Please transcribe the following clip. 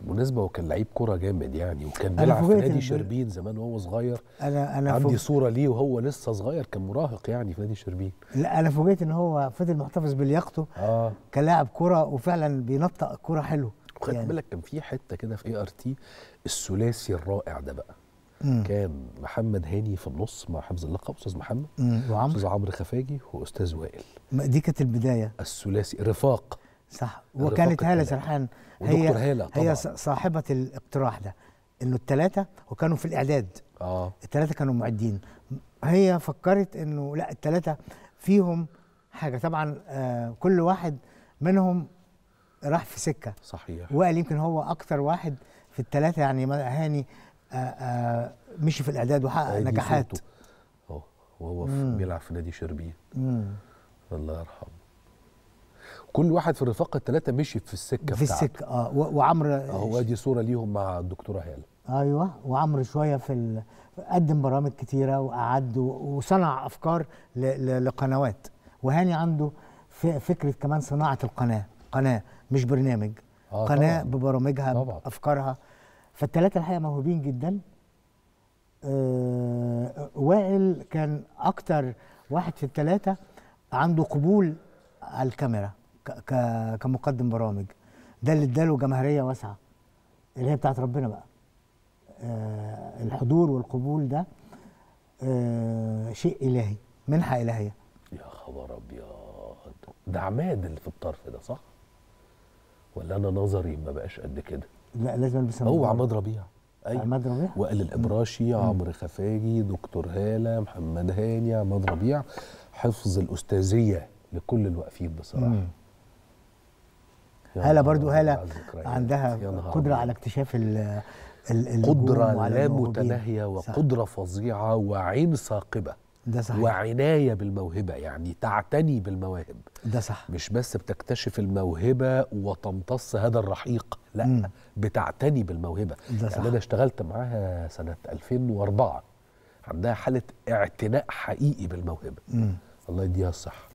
بالمناسبه وكان لعيب كوره جامد يعني وكان بيلعب في نادي شربين زمان وهو صغير انا انا عندي صوره ليه وهو لسه صغير كان مراهق يعني في نادي شربين لا انا فوجئت ان هو فضل محتفظ بلياقته آه. كلاعب كوره وفعلا بينطق الكوره حلو وخدت يعني. بالك كان في حته كده في اي ار تي الثلاثي الرائع ده بقى مم. كان محمد هاني في النص مع حفظ اللقب استاذ محمد وعمرو استاذ عمرو خفاجي واستاذ وائل دي كانت البدايه الثلاثي رفاق صح وكانت هاله سرحان هي هالة هي صاحبه الاقتراح ده انه الثلاثه وكانوا في الاعداد اه الثلاثه كانوا معدين هي فكرت انه لا الثلاثه فيهم حاجه طبعا آه كل واحد منهم راح في سكه صحيح وقال يمكن هو اكثر واحد في الثلاثه يعني هاني آآ آه، آآ آه، مشي في الاعداد وحقق آه، نجاحات اه وهو بيلعب في نادي شربيه الله يرحمه كل واحد في الرفاق الثلاثه مشي في السكه في بتاعته. السكه اه وعمرو آه، هو ادي آه، صوره ليهم مع الدكتوره هاله ايوه وعمرو شويه في ال... قدم برامج كتيره وقعد وصنع افكار ل... ل... لقنوات وهاني عنده فكره كمان صناعه القناه قناه مش برنامج آه قناه طبعًا. ببرامجها طبعًا. بافكارها فالثلاثه الحقيقه موهوبين جدا آه وائل كان اكتر واحد في الثلاثه عنده قبول على الكاميرا كمقدم برامج ده اللي اداله جماهيريه واسعه اللي هي بتاعت ربنا بقى آه الحضور والقبول ده آه شيء الهي منحه الهيه يا خبر ابيض ده عماد اللي في الطرف ده صح ولا انا نظري ما بقاش قد كده لا لازم البس هو عماد ربيع ايوه عماد ربيع وائل الابراشي عمرو خفاجي دكتور هاله محمد هاني عماد ربيع حفظ الاستاذيه لكل الواقفين بصراحه مم. هاله برضو هاله عندها قدره على اكتشاف ال قدرة لا متناهية وقدرة فظيعة وعين ثاقبة ده صحيح. وعناية بالموهبة يعني تعتني بالمواهب ده صح مش بس بتكتشف الموهبة وتمتص هذا الرحيق لا م. بتعتني بالموهبة ده صح. يعني أنا اشتغلت معاها سنة 2004 عندها حالة اعتناء حقيقي بالموهبة م. الله يديها الصحة